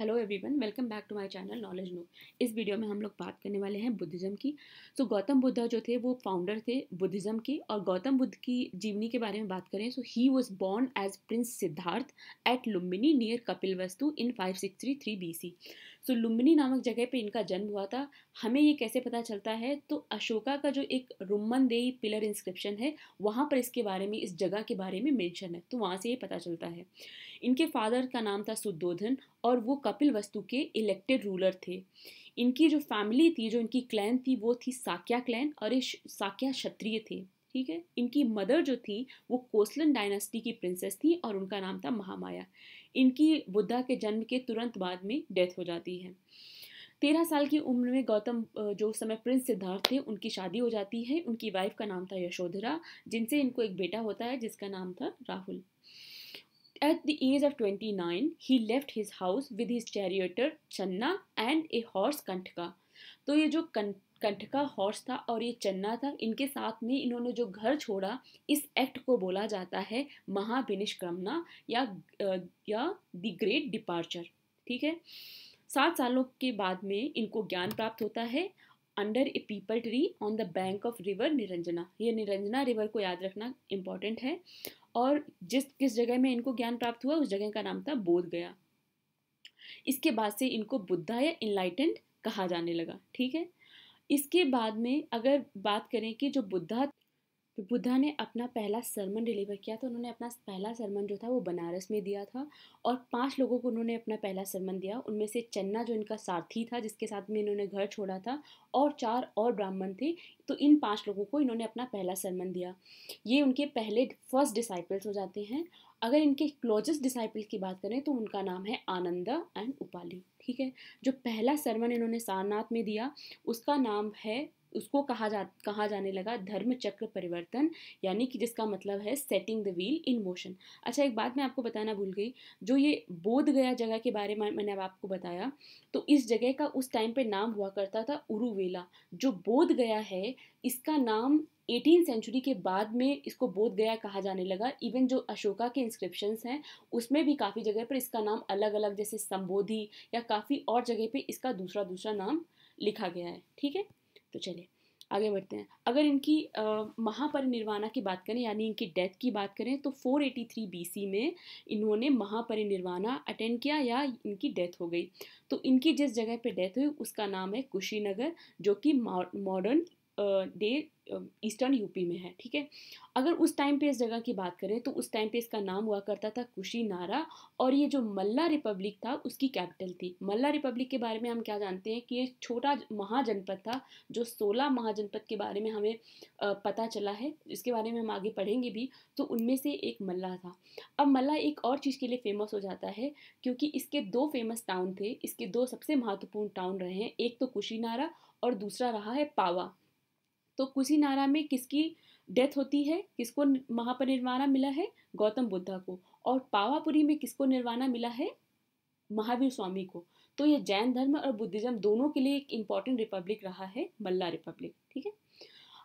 hello everyone welcome back to my channel knowledge know इस video में हम लोग बात करने वाले हैं बुद्धिज़्म की सो so, गौतम बुद्ध जो थे वो फाउंडर थे बुद्धिज़्म के और गौतम बुद्ध की जीवनी के बारे में बात करें so he was born as prince Siddhartha at Lumbini near Kapilvastu in five six three three B C so तो लुम्बिनी नामक जगह पे इनका जन्म हुआ था हमें ये कैसे पता चलता है तो अशोका का जो एक रुमन देई पिलर इंस्क्रिप्शन है वहाँ पर इसके बारे में इस जगह के बारे में मेंशन है तो वहाँ से ये पता चलता है इनके फादर का नाम था सुद्धोधन और वो कपिल वस्तु के इलेक्टेड रूलर थे इनकी जो फैमिली थी जो इनकी क्लैन थी वो थी साक्या क्लैन और ये साक्या क्षत्रिय थे ठीक है इनकी मदर जो थी वो कोसलन डायनेस्टी की प्रिंसेस थी और उनका नाम था महामाया इनकी बुद्धा के जन्म के तुरंत बाद में डेथ हो जाती है तेरह साल की उम्र में गौतम जो उस समय प्रिंस सिद्धार्थ थे उनकी शादी हो जाती है उनकी वाइफ का नाम था यशोधरा जिनसे इनको एक बेटा होता है जिसका नाम था Rahul the age of twenty nine he left his house with his charioteer Channa and a horse Kanthaka का तो ये जो कंठका हॉर्स था और ये चन्ना था इनके साथ में इन्होंने जो घर छोड़ा इस एक्ट को बोला जाता है महाभिनिष्क्रमणा या या द ग्रेट डिपार्चर ठीक है सात सालों के बाद में इनको ज्ञान प्राप्त होता है under a peepal tree on the bank of river Niranjana ये निरंजना रिवर को याद रखना इम्पॉर्टेंट है और जिस किस जगह में इनको ज्ञान प्राप्त हुआ उस जगह का नाम था बोध गया इसके बाद से इनको बुद्धा या इनलाइटेंड कहा जाने लगा ठीक है इसके बाद में अगर बात करें कि जो बुद्धा तो बुद्धा ने अपना पहला सरमन डिलीवर किया था तो उन्होंने अपना पहला सरमन जो था वो बनारस में दिया था और पांच लोगों को उन्होंने अपना पहला सरमन दिया उनमें से चन्ना जो इनका सारथी था जिसके साथ में इन्होंने घर छोड़ा था और चार और ब्राह्मण थे तो इन पांच लोगों को इन्होंने अपना पहला सरमन दिया ये उनके पहले फर्स्ट डिसाइपल्स हो जाते हैं अगर इनके क्लोजेस्ट डिसाइपल की बात करें तो उनका नाम है आनंदा एंड उपाली ठीक है जो पहला सरमन इन्होंने सारनाथ में दिया उसका नाम है उसको कहा जा कहा जाने लगा धर्म चक्र परिवर्तन यानी कि जिसका मतलब है setting the wheel in motion अच्छा एक बात मैं आपको बताना भूल गई जो ये बोध गया जगह के बारे में मैंने अब आपको बताया तो इस जगह का उस टाइम पे नाम हुआ करता था उरुवेला जो बोध गया है इसका नाम एटीन सेंचुरी के बाद में इसको बोध गया कहा जाने लगा इवन जो अशोका के इंस्क्रिप्शन हैं उसमें भी काफ़ी जगह पर इसका नाम अलग अलग जैसे संबोधि या काफ़ी और जगह पे इसका दूसरा दूसरा नाम लिखा गया है ठीक है तो चलिए आगे बढ़ते हैं अगर इनकी महापरिनिर्वाणा की बात करें यानी इनकी डेथ की बात करें तो 483 बीसी में इन्होंने महापरिनिर्वाणा अटेंड किया या इनकी डेथ हो गई तो इनकी जिस जगह पे डेथ हुई उसका नाम है कुशीनगर जो कि मॉडर्न डे ईस्टर्न यूपी में है ठीक है अगर उस टाइम पे इस जगह की बात करें तो उस टाइम पे इसका नाम हुआ करता था कुशीनारा और ये जो मल्ला रिपब्लिक था उसकी कैपिटल थी मल्ला रिपब्लिक के बारे में हम क्या जानते हैं कि ये छोटा महाजनपद था जो सोलह महाजनपद के बारे में हमें पता चला है इसके बारे में हम आगे पढ़ेंगे भी तो उनमें से एक मल्ला था अब मल्ला एक और चीज़ के लिए फेमस हो जाता है क्योंकि इसके दो फेमस टाउन थे इसके दो सबसे महत्वपूर्ण टाउन रहे हैं एक तो कुशीनारा और दूसरा रहा है पावा तो कुशीनारा में किसकी डेथ होती है किसको महापरिनिर्वाणा मिला है गौतम बुद्धा को और पावापुरी में किसको निर्वाणा मिला है महावीर स्वामी को तो ये जैन धर्म और बुद्धिज्म दोनों के लिए एक इम्पॉर्टेंट रिपब्लिक रहा है मल्ला रिपब्लिक ठीक है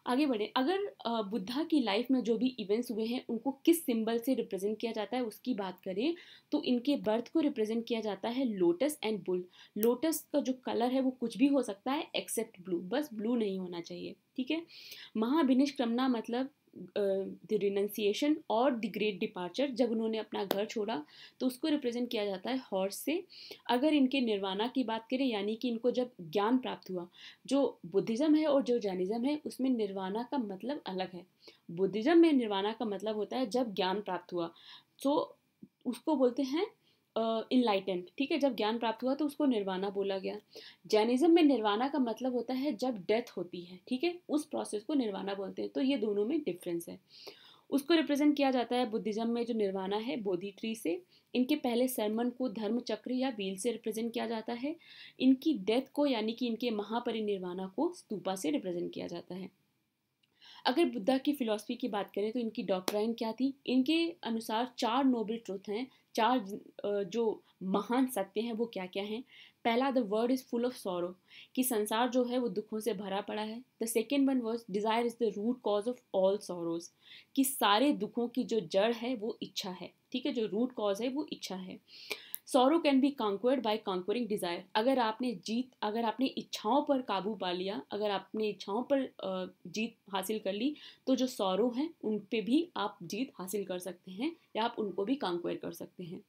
आगे बढ़ें अगर बुद्धा की लाइफ में जो भी इवेंट्स हुए हैं उनको किस सिंबल से रिप्रेजेंट किया जाता है उसकी बात करें तो इनके बर्थ को रिप्रेजेंट किया जाता है लोटस एंड बुल लोटस का जो कलर है वो कुछ भी हो सकता है एक्सेप्ट ब्लू बस ब्लू नहीं होना चाहिए ठीक है महाभिनिष्क्रमणा मतलब द रिनंसिएशन और द ग्रेट डिपार्चर जब उन्होंने अपना घर छोड़ा तो उसको रिप्रेजेंट किया जाता है हॉर्स से अगर इनके निर्वाणा की बात करें यानी कि इनको जब ज्ञान प्राप्त हुआ जो बुद्धिज़्म है और जो जैनिज़्म है उसमें निर्वाणा का मतलब अलग है बुद्धिज़्म में निर्वाणा का मतलब होता है जब ज्ञान प्राप्त हुआ सो तो उसको बोलते हैं इनलाइटेंट ठीक है जब ज्ञान प्राप्त हुआ तो उसको निर्वाणा बोला गया जैनिज्म में निर्वाणा का मतलब होता है जब डेथ होती है ठीक है उस प्रोसेस को निर्वाणा बोलते हैं तो ये दोनों में डिफरेंस है उसको रिप्रेजेंट किया जाता है बुद्धिज्म में जो निर्वाणा है बोधि ट्री से इनके पहले सरमन को धर्म चक्र या व्हील से रिप्रेजेंट किया जाता है इनकी डेथ को यानी कि इनके महापरिनिर्वाणा को स्तूपा से रिप्रेजेंट किया जाता है अगर बुद्धा की फ़िलासफ़ी की बात करें तो इनकी डॉक्ट्राइन क्या थी इनके अनुसार चार नोबल ट्रुथ हैं चार जो महान सत्य हैं वो क्या क्या हैं पहला the world is full of sorrow कि संसार जो है वो दुखों से भरा पड़ा है the second one was desire is the root cause of all sorrows कि सारे दुखों की जो जड़ है वो इच्छा है ठीक है जो रूट कॉज है वो इच्छा है sorrow can be conquered by conquering desire अगर आपने जीत अगर आपने इच्छाओं पर काबू पा लिया अगर आपने इच्छाओं पर जीत हासिल कर ली तो जो सौरव हैं उन पर भी आप जीत हासिल कर सकते हैं या आप उनको भी कॉन्क्वेयर कर सकते हैं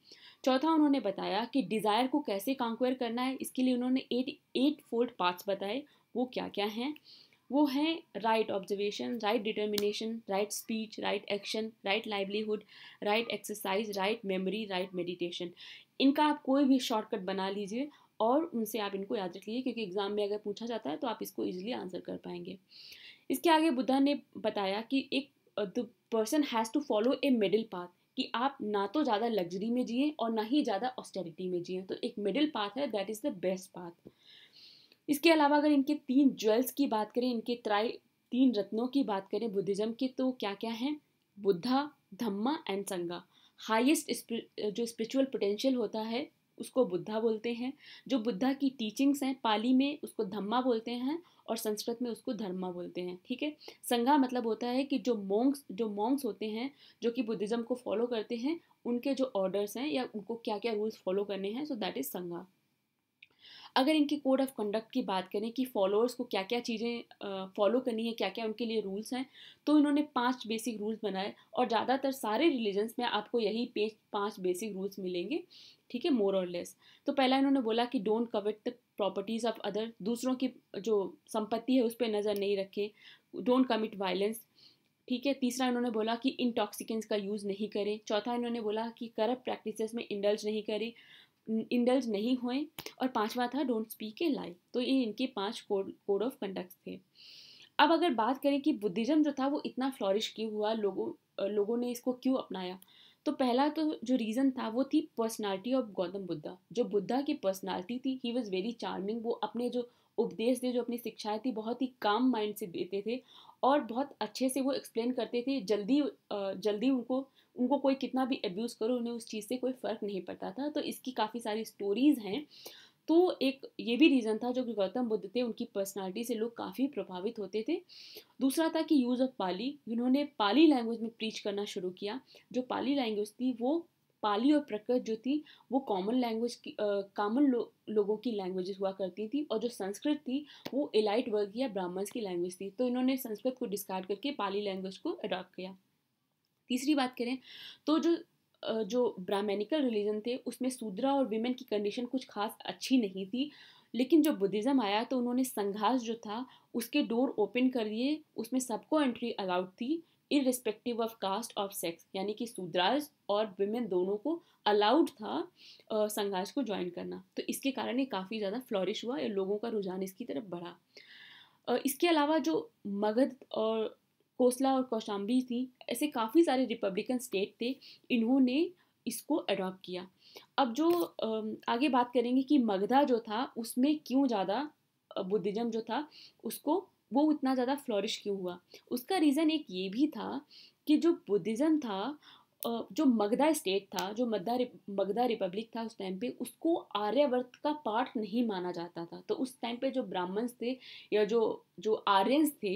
चौथा उन्होंने बताया कि डिज़ायर को कैसे कॉन्क्वेयर करना है इसके लिए उन्होंने एट एट फोल्ड पार्ट्स बताए वो क्या क्या हैं वो हैं right observation right determination right speech right action right livelihood right exercise right memory right meditation इनका आप कोई भी शॉर्टकट बना लीजिए और उनसे आप इनको याद रख लीजिए क्योंकि एग्ज़ाम में अगर पूछा जाता है तो आप इसको ईजिली आंसर कर पाएंगे इसके आगे बुद्धा ने बताया कि एक the person has to follow a middle path कि आप ना तो ज़्यादा लग्जरी में जिए और ना ही ज़्यादा ऑस्टेरिटी में जिए तो एक मिडिल पाथ है that is the best path इसके अलावा अगर इनके तीन ज्वेल्स की बात करें इनके त्राई तीन रत्नों की बात करें बुद्धिज़्म के तो क्या क्या हैं बुद्धा धम्मा एंड संगा हाईएस्ट जो स्पिरिचुअल पोटेंशियल होता है उसको बुद्धा बोलते हैं जो बुद्धा की टीचिंग्स हैं पाली में उसको धम्मा बोलते हैं और संस्कृत में उसको धर्मा बोलते हैं ठीक है संगा मतलब होता है कि जो मोंग्स जो मोंग्स होते हैं जो कि बुद्धिज़्म को फॉलो करते हैं उनके जो ऑर्डर्स हैं या उनको क्या क्या रूल्स फॉलो करने हैं सो दैट इज़ संगा अगर इनके कोड ऑफ कंडक्ट की बात करें कि फॉलोअर्स को क्या क्या चीज़ें फॉलो करनी है क्या क्या उनके लिए रूल्स हैं तो इन्होंने पांच बेसिक रूल्स बनाए और ज़्यादातर सारे रिलीजन्स में आपको यही पे पाँच बेसिक रूल्स मिलेंगे ठीक है मोर और लेस तो पहला इन्होंने बोला कि don't covet the properties of other दूसरों की जो संपत्ति है उस पर नज़र नहीं रखें डोंट कमिट वायलेंस ठीक है तीसरा इन्होंने बोला कि इंटॉक्सिकेंट्स का यूज़ नहीं करें चौथा इन्होंने बोला कि करप्ट प्रैक्टिसेस में इंडल्ज नहीं करें इंडल्ज नहीं हुए और पांचवा था डोंट स्पीक ए लाई तो ये इनके पांच कोड कोड ऑफ कंडक्ट थे अब अगर बात करें कि बुद्धिज़्म जो था वो इतना फ्लॉरिश क्यों हुआ लोगों लोगों ने इसको क्यों अपनाया तो पहला तो जो रीज़न था वो थी पर्सनालिटी ऑफ गौतम बुद्धा जो बुद्धा की पर्सनालिटी थी ही वॉज़ वेरी चार्मिंग वो अपने जो उपदेश थे जो अपनी शिक्षाएं थी बहुत ही काम माइंड से देते थे और बहुत अच्छे से वो एक्सप्लेन करते थे जल्दी जल्दी उनको उनको कोई कितना भी अब्यूज़ करो उन्हें उस चीज़ से कोई फ़र्क नहीं पड़ता था तो इसकी काफ़ी सारी स्टोरीज़ हैं तो एक ये भी रीज़न था जो कि गौतम बुद्ध थे उनकी पर्सनालिटी से लोग काफ़ी प्रभावित होते थे दूसरा था कि यूज़ ऑफ पाली इन्होंने पाली लैंग्वेज में प्रीच करना शुरू किया जो पाली लैंग्वेज थी वो पाली और प्रकृत जो थी वो कॉमन लैंग्वेज की कॉमन लो, लोगों की लैंग्वेजेस हुआ करती थी और जो संस्कृत थी वो एलाइट वर्ग या ब्राह्मण्स की लैंग्वेज थी तो इन्होंने संस्कृत को डिस्कार्ड करके पाली लैंग्वेज को अडॉप्ट किया तीसरी बात करें तो जो जो ब्राह्मणिकल रिलीजन थे उसमें सूद्रा और विमेन की कंडीशन कुछ खास अच्छी नहीं थी लेकिन जो बुद्धिज़्म आया तो उन्होंने संघास जो था उसके डोर ओपन कर दिए उसमें सबको एंट्री अलाउड थी respective of caste of sex यानी कि सूद्राज और विमेन दोनों को अलाउड था संघास को ज्वाइन करना तो इसके कारण ये काफ़ी ज़्यादा फ्लॉरिश हुआ या लोगों का रुझान इसकी तरफ बढ़ा इसके अलावा जो मगध और कोसला और कौशाम्बी थी ऐसे काफ़ी सारे रिपब्लिकन स्टेट थे इन्होंने इसको अडॉप्ट किया अब जो आगे बात करेंगे कि मगधा जो था उसमें क्यों ज़्यादा बुद्धिज़्म जो था उसको वो उतना ज़्यादा फ्लॉरिश क्यों हुआ उसका रीज़न एक ये भी था कि जो बुद्धिज़्म था जो मगधा स्टेट था जो मगधा मगधा रिपब्लिक था उस टाइम पे उसको आर्यवर्त का पार्ट नहीं माना जाता था तो उस टाइम पे जो ब्राह्मण्स थे या जो जो आर्यंस थे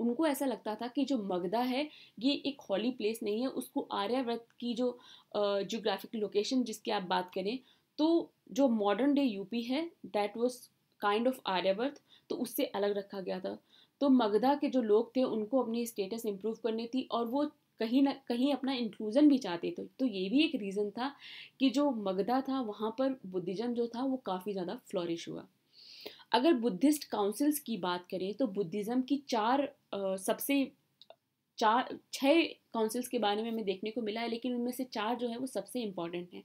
उनको ऐसा लगता था कि जो मगधा है ये एक हॉली प्लेस नहीं है उसको आर्यावर्त की जो जोग्राफिक लोकेशन जिसकी आप बात करें तो जो मॉडर्न डे यूपी है that was kind of Aryavarta तो उससे अलग रखा गया था तो मगधा के जो लोग थे उनको अपनी स्टेटस इम्प्रूव करनी थी और वो कहीं ना कहीं अपना इंक्लूजन भी चाहते थे तो ये भी एक रीज़न था कि जो मगधा था वहाँ पर बुद्धिज़्म जो था वो काफ़ी ज़्यादा फ्लोरिश हुआ अगर बुद्धिस्ट काउंसिल्स की बात करें तो बुद्धिज़्म की चार आ, सबसे चार छः काउंसिल्स के बारे में हमें देखने को मिला है लेकिन उनमें से चार जो है वो सबसे इम्पॉर्टेंट हैं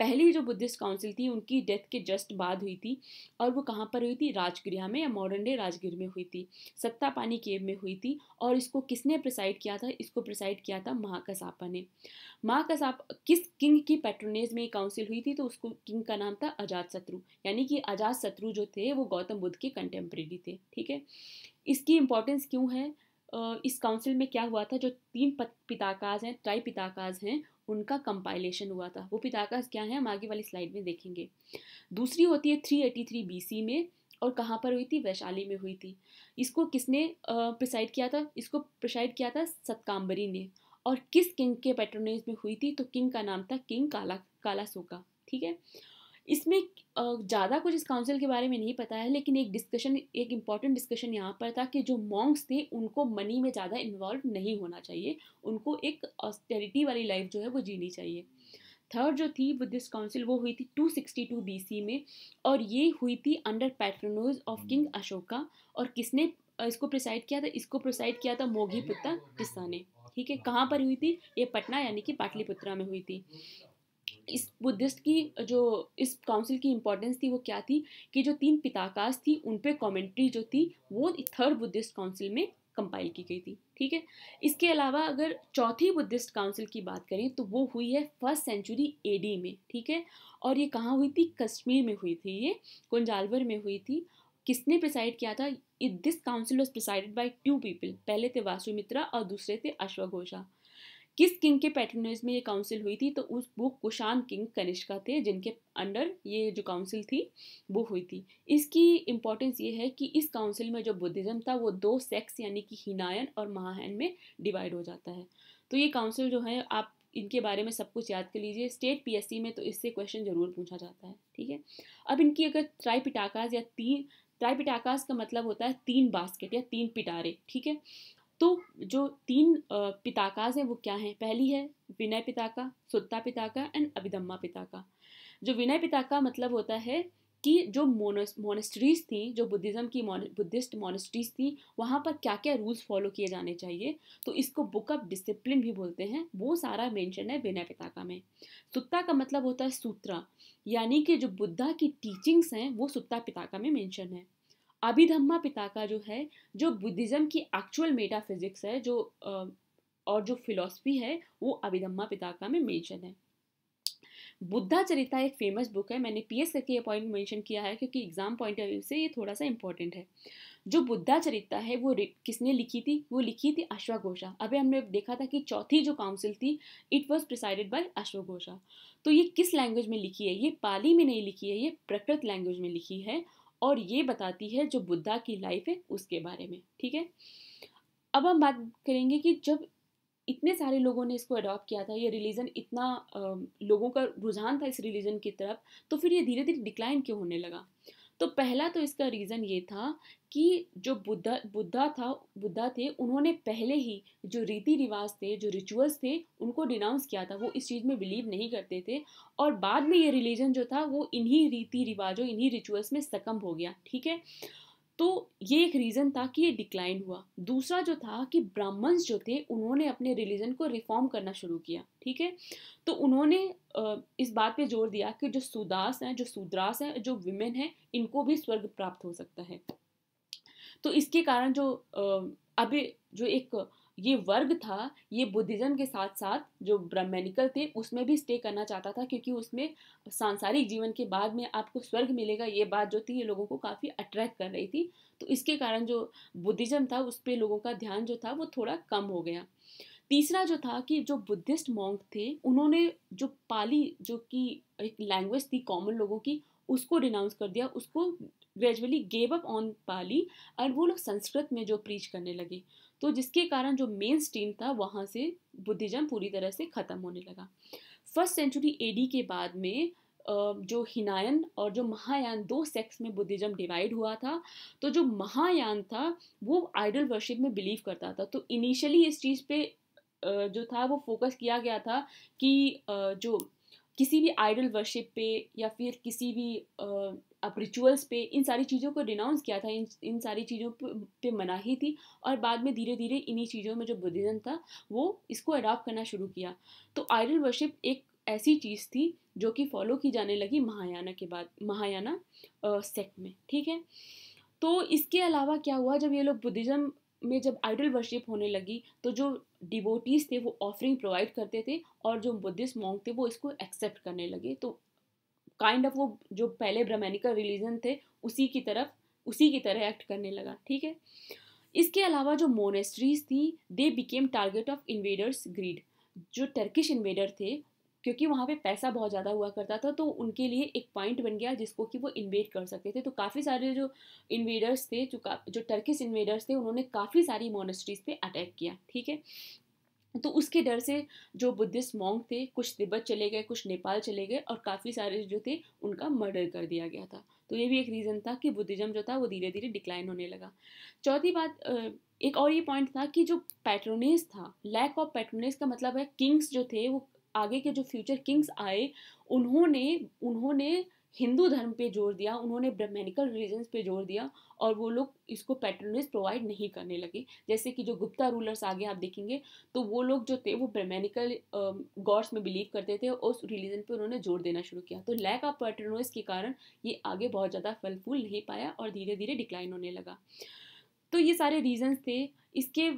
पहली जो बुद्धिस्ट काउंसिल थी उनकी डेथ के जस्ट बाद हुई थी और वो कहाँ पर हुई थी राजगृह में या मॉडर्न डे राजगीर में हुई थी सत्ता पानी केव में हुई थी और इसको किसने प्रिसाइड किया था इसको प्रिसाइड किया था महाकसापा ने महाकसाप किस किंग की पैट्रोनेज में काउंसिल हुई थी तो उसको किंग का नाम था अजात शत्रु यानी कि अजात शत्रु जो थे वो गौतम बुद्ध के कंटेम्प्रेरी थे ठीक है इसकी इंपॉर्टेंस क्यों है इस काउंसिल में क्या हुआ था जो तीन पिताकाज हैं ट्राई पिताकाज हैं उनका कंपाइलेशन हुआ था वो पिताकस क्या है हम आगे वाली स्लाइड में देखेंगे दूसरी होती है 383 बीसी में और कहाँ पर हुई थी वैशाली में हुई थी इसको किसने प्रिसाइड किया था इसको प्रिसाइड किया था सतकाम्बरी ने और किस किंग के पैट्रोनेज में हुई थी तो किंग का नाम था किंग काला कालासोका ठीक है इसमें ज़्यादा कुछ इस काउंसिल के बारे में नहीं पता है लेकिन एक डिस्कशन एक इम्पॉर्टेंट डिस्कशन यहाँ पर था कि जो मॉन्ग्स थे उनको मनी में ज़्यादा इन्वॉल्व नहीं होना चाहिए उनको एक ऑस्टेरिटी वाली लाइफ जो है वो जीनी चाहिए थर्ड जो थी बुद्धिस्ट काउंसिल वो हुई थी 262 बीसी में और ये हुई थी under patronage of king Ashoka और किसने इसको प्रिसाइड किया था इसको प्रिसाइड किया था मोघी पुत्ता किस्सा ने ठीक है कहाँ पर हुई थी ये पटना यानी कि पाटलिपुत्रा में हुई थी इस बुद्धिस्ट की जो इस काउंसिल की इम्पोर्टेंस थी वो क्या थी कि जो तीन पिताकाश थी उन पर कॉमेंट्री जो थी वो थर्ड बुद्धिस्ट काउंसिल में कंपाइल की गई थी ठीक है इसके अलावा अगर चौथी बुद्धिस्ट काउंसिल की बात करें तो वो हुई है फर्स्ट सेंचुरी एडी में ठीक है और ये कहाँ हुई थी कश्मीर में हुई थी ये कुंजालवर में हुई थी किसने प्रिसाइड किया था this council was presided by two people पहले थे वासुमित्रा और दूसरे थे अश्वघोषा किस किंग के पैटर्नेज में ये काउंसिल हुई थी तो उस वो कुशान किंग कनिष्का थे जिनके अंडर ये जो काउंसिल थी वो हुई थी इसकी इम्पोर्टेंस ये है कि इस काउंसिल में जो बुद्धिज़्म था वो दो सेक्स यानी कि हिनायन और महायन में डिवाइड हो जाता है तो ये काउंसिल जो है आप इनके बारे में सब कुछ याद कर लीजिए स्टेट पी में तो इससे क्वेश्चन ज़रूर पूछा जाता है ठीक है अब इनकी अगर ट्राई पिटाकाज या तीन ट्राई पिटाकाज का मतलब होता है तीन बास्केट या तीन पिटारे ठीक है तो जो तीन पिताकाज हैं वो क्या हैं पहली है विनय पिताका सुत्ता पिताका एंड अभिधम्मा पिताका जो विनय पिताका मतलब होता है कि जो मोनेस्ट्रीज थी जो बुद्धिज़्म की बुद्धिस्ट मोनेस्ट्रीज थी वहाँ पर क्या क्या रूल्स फॉलो किए जाने चाहिए तो इसको बुक ऑफ डिसिप्लिन भी बोलते हैं वो सारा मेंशन है विनय पिताका में सुत्ता का मतलब होता है सूत्रा यानी कि जो बुद्धा की टीचिंग्स हैं वो सुत्ता पिताका में मेंशन है अभिधम्मा पिताका जो है जो बुद्धिज़्म की एक्चुअल मेटाफिजिक्स है जो और जो फिलॉसफी है वो अभिधम्मा पिताका में मेंशन है बुद्धा चरिता एक फेमस बुक है मैंने एस करके ये पॉइंट मेंशन किया है क्योंकि एग्जाम पॉइंट ऑफ व्यू से ये थोड़ा सा इंपॉर्टेंट है जो बुद्धा चरिता है वो किसने लिखी थी वो लिखी थी अश्वघोषा अभी हमने देखा था कि चौथी जो काउंसिल थी इट वॉज प्रिसाइडेड बाय अश्वघोषा तो ये किस लैंग्वेज में लिखी है ये पाली में नहीं लिखी है ये प्रकृत लैंग्वेज में लिखी है और ये बताती है जो बुद्धा की लाइफ है उसके बारे में ठीक है अब हम बात करेंगे कि जब इतने सारे लोगों ने इसको अडॉप्ट किया था ये रिलीजन इतना लोगों का रुझान था इस रिलीजन की तरफ तो फिर ये धीरे धीरे डिक्लाइन क्यों होने लगा तो पहला तो इसका रीज़न ये था कि जो बुद्धा बुद्धा था बुद्धा थे उन्होंने पहले ही जो रीति रिवाज थे जो रिचुअल्स थे उनको डिनाउंस किया था वो इस चीज़ में बिलीव नहीं करते थे और बाद में ये रिलीजन जो था वो इन्हीं रीति रिवाजों इन्हीं रिचुअल्स में सकम हो गया ठीक है तो ये एक रीज़न था कि ये डिक्लाइन हुआ दूसरा जो था कि ब्राह्मण्स जो थे उन्होंने अपने रिलीजन को रिफॉर्म करना शुरू किया ठीक है तो उन्होंने इस बात पे जोर दिया कि जो सुदास हैं जो सुद्रास हैं जो विमेन हैं इनको भी स्वर्ग प्राप्त हो सकता है तो इसके कारण जो अभी जो एक ये वर्ग था ये बुद्धिज़्म के साथ साथ जो ब्रह्मेनिकल थे उसमें भी स्टे करना चाहता था क्योंकि उसमें सांसारिक जीवन के बाद में आपको स्वर्ग मिलेगा ये बात जो थी ये लोगों को काफ़ी अट्रैक्ट कर रही थी तो इसके कारण जो बुद्धिज़्म था उस पर लोगों का ध्यान जो था वो थोड़ा कम हो गया तीसरा जो था कि जो बुद्धिस्ट मॉन्क थे उन्होंने जो पाली जो कि एक लैंग्वेज थी कॉमन लोगों की उसको डिनाउंस कर दिया उसको gradually gave up on Pali और वो लोग संस्कृत में जो प्रीच करने लगे तो जिसके कारण जो मेन स्ट्रीम था वहाँ से बुद्धिज़्म पूरी तरह से ख़त्म होने लगा फर्स्ट सेंचुरी एडी के बाद में जो हिनायन और जो महायान दो सेक्स में बुद्धिज़्म डिवाइड हुआ था तो जो महायान था वो आइडल वर्शिप में बिलीव करता था तो इनिशियली इस चीज़ पे जो था वो फोकस किया गया था कि जो किसी भी आइडल वर्शिप पे या फिर किसी भी अब रिचुअल्स पे इन सारी चीज़ों को डिनाउंस किया था इन इन सारी चीज़ों पे मनाही थी और बाद में धीरे धीरे इन्हीं चीज़ों में जो बुद्धिज़्म था वो इसको अडॉप्ट करना शुरू किया तो आइडल वर्शिप एक ऐसी चीज़ थी जो कि फॉलो की जाने लगी महायाना के बाद महायाना सेक्ट में ठीक है तो इसके अलावा क्या हुआ जब ये लोग बुद्धिज़्म में जब आइडल वर्शिप होने लगी तो जो डिवोटीज थे वो ऑफरिंग प्रोवाइड करते थे और जो बुद्धिस्ट मॉन्ग थे वो इसको एक्सेप्ट करने लगे तो काइंड kind ऑफ of वो जो पहले ब्राह्मणिकल रिलीजन थे उसी की तरफ उसी की तरह एक्ट करने लगा ठीक है इसके अलावा जो मोनेस्ट्रीज थी they became target of invaders greed जो टर्किश इन्वेडर थे क्योंकि वहाँ पे पैसा बहुत ज़्यादा हुआ करता था तो उनके लिए एक पॉइंट बन गया जिसको कि वो इन्वेड कर सकते थे तो काफ़ी सारे जो इन्वेडर्स थे जो जो टर्किस इन्वेडर्स थे उन्होंने काफ़ी सारी मोनेस्ट्रीज पे अटैक किया ठीक है तो उसके डर से जो बुद्धिस्ट मॉन्ग थे कुछ तिब्बत चले गए कुछ नेपाल चले गए और काफ़ी सारे जो थे उनका मर्डर कर दिया गया था तो ये भी एक रीज़न था कि बुद्धिज़्म जो था वो धीरे धीरे डिक्लाइन होने लगा चौथी बात एक और ये पॉइंट था कि जो पैट्रोनेस था लैक ऑफ पैट्रोनेस का मतलब है किंग्स जो थे वो आगे के जो फ्यूचर किंग्स आए उन्होंने उन्होंने हिंदू धर्म पे जोर दिया उन्होंने ब्रह्मेनिकल रिलीजन्स पे जोर दिया और वो लोग इसको पैटर्नइज प्रोवाइड नहीं करने लगे जैसे कि जो गुप्ता रूलर्स आगे आप देखेंगे तो वो लोग जो थे वो ब्रह्मेनिकल गॉड्स में बिलीव करते थे और उस रिलीजन पे उन्होंने जोर देना शुरू किया तो लैक ऑफ पैटर्नइज के कारण ये आगे बहुत ज़्यादा फल फूल नहीं पाया और धीरे धीरे डिक्लाइन होने लगा तो ये सारे रीजन्स थे इसके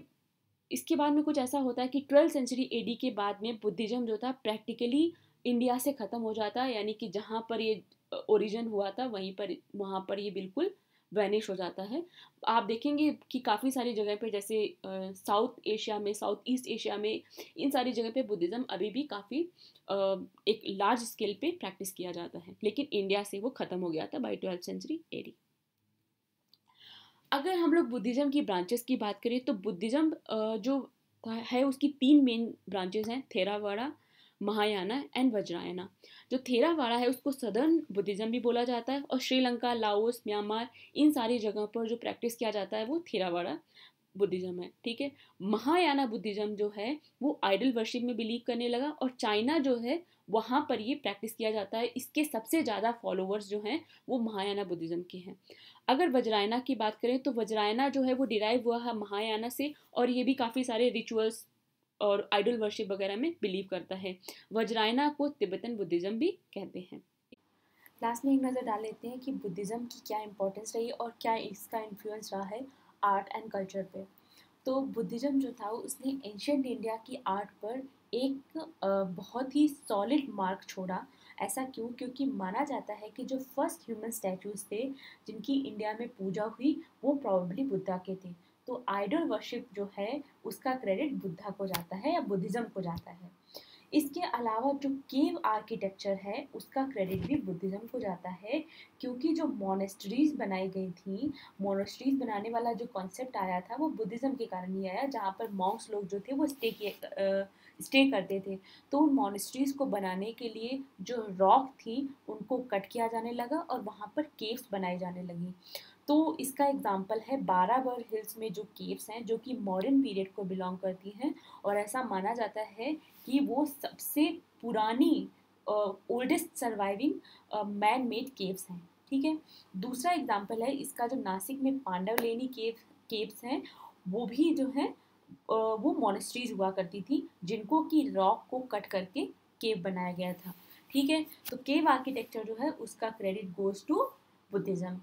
इसके बाद में कुछ ऐसा होता है कि ट्वेल्थ सेंचुरी ए के बाद में बुद्धिज़्म जो था प्रैक्टिकली इंडिया से ख़त्म हो जाता है यानी कि जहाँ पर ये ओरिजिन हुआ था वहीं पर वहाँ पर ये बिल्कुल वैनिश हो जाता है आप देखेंगे कि काफ़ी सारी जगह पर जैसे साउथ एशिया में साउथ ईस्ट एशिया में इन सारी जगह पर बुद्धिज़्म अभी भी काफ़ी एक लार्ज स्केल पे प्रैक्टिस किया जाता है लेकिन इंडिया से वो ख़त्म हो गया था बाई ट्वेल्थ सेंचुरी एडी अगर हम लोग बुद्धिज़्म की ब्रांचेस की बात करें तो बुद्धिज़्म जो है उसकी तीन मेन ब्रांचेस हैं थेरावाड़ा महायाना एंड वज्रायना जो थेरावाड़ा है उसको सदर्न बुद्धिज़्म भी बोला जाता है और श्रीलंका लाओस म्यांमार इन सारी जगहों पर जो प्रैक्टिस किया जाता है वो थेरावाड़ा बुद्धिज़्म है ठीक है महायाना बुद्धिज़्म जो है वो आइडल वर्शिप में बिलीव करने लगा और चाइना जो है वहाँ पर ये प्रैक्टिस किया जाता है इसके सबसे ज़्यादा फॉलोवर्स जो हैं वो महायाना बुद्धिज़्म के हैं अगर वज्रायना की बात करें तो वज्रायना जो है वो डिराइव हुआ है महायाना से और ये भी काफ़ी सारे रिचुअल्स और आइडल वर्शिप वगैरह में बिलीव करता है वज्रायना को तिब्बतन बुद्धिज़्म भी कहते हैं लास्ट में एक नज़र डाल लेते हैं कि बुद्धिज़्म की क्या इंपॉर्टेंस रही और क्या इसका इन्फ्लुएंस रहा है आर्ट एंड कल्चर पे तो बुद्धिज़्म जो था उसने एंशेंट इंडिया की आर्ट पर एक बहुत ही सॉलिड मार्क छोड़ा ऐसा क्यों क्योंकि माना जाता है कि जो फर्स्ट ह्यूमन स्टैचूज थे जिनकी इंडिया में पूजा हुई वो प्रॉबली बुद्धा के थे तो आइडल वर्शिप जो है उसका क्रेडिट बुद्धा को जाता है या बुद्धिज़्म को जाता है इसके अलावा जो केव आर्किटेक्चर है उसका क्रेडिट भी बुद्धिज़्म को जाता है क्योंकि जो मोनेस्ट्रीज़ बनाई गई थी मोनेस्ट्रीज़ बनाने वाला जो कॉन्सेप्ट आया था वो बुद्धिज़्म के कारण ही आया जहाँ पर मॉन्क्स लोग जो थे वो स्टे किए स्टे करते थे तो उन मॉनिस्ट्रीज़ को बनाने के लिए जो रॉक थी उनको कट किया जाने लगा और वहाँ पर केव्स बनाए जाने लगी तो इसका एग्जाम्पल है बाराबर हिल्स में जो केव्स हैं जो कि मॉडर्न पीरियड को बिलोंग करती हैं और ऐसा माना जाता है कि वो सबसे पुरानी oldest surviving man made caves हैं ठीक है दूसरा एग्जाम्पल है इसका जो नासिक में पांडव लेनी केव केव्स हैं वो भी जो है वो मोनेस्ट्रीज हुआ करती थी जिनको कि रॉक को कट करके केव बनाया गया था ठीक है तो केव आर्किटेक्चर जो है उसका क्रेडिट गोज टू बुद्धिज़्म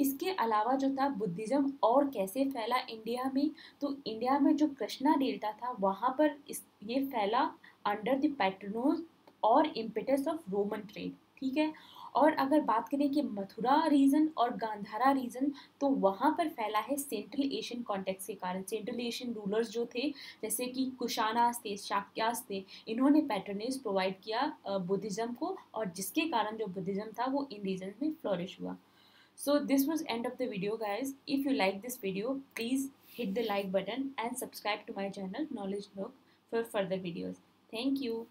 इसके अलावा जो था बुद्धिज़्म और कैसे फैला इंडिया में तो इंडिया में जो कृष्णा डेल्टा था वहाँ पर इस ये फैला अंडर द पैटर्नोज और इम्पिटस ऑफ रोमन ट्रेड ठीक है और अगर बात करें कि मथुरा रीजन और गांधारा रीजन तो वहाँ पर फैला है सेंट्रल एशियन कॉन्टेक्ट के कारण सेंट्रल एशियन रूलर्स जो थे जैसे कि कुशानास थे शाक्यास थे इन्होंने पैटर्नेस प्रोवाइड किया बुद्धिज़्म को और जिसके कारण जो बुद्धिज़्म था वो इन रीजन में फ्लोरिश हुआ so this was end of the video guys if you like this video please hit the like button and subscribe to my channel knowledge nook for further videos thank you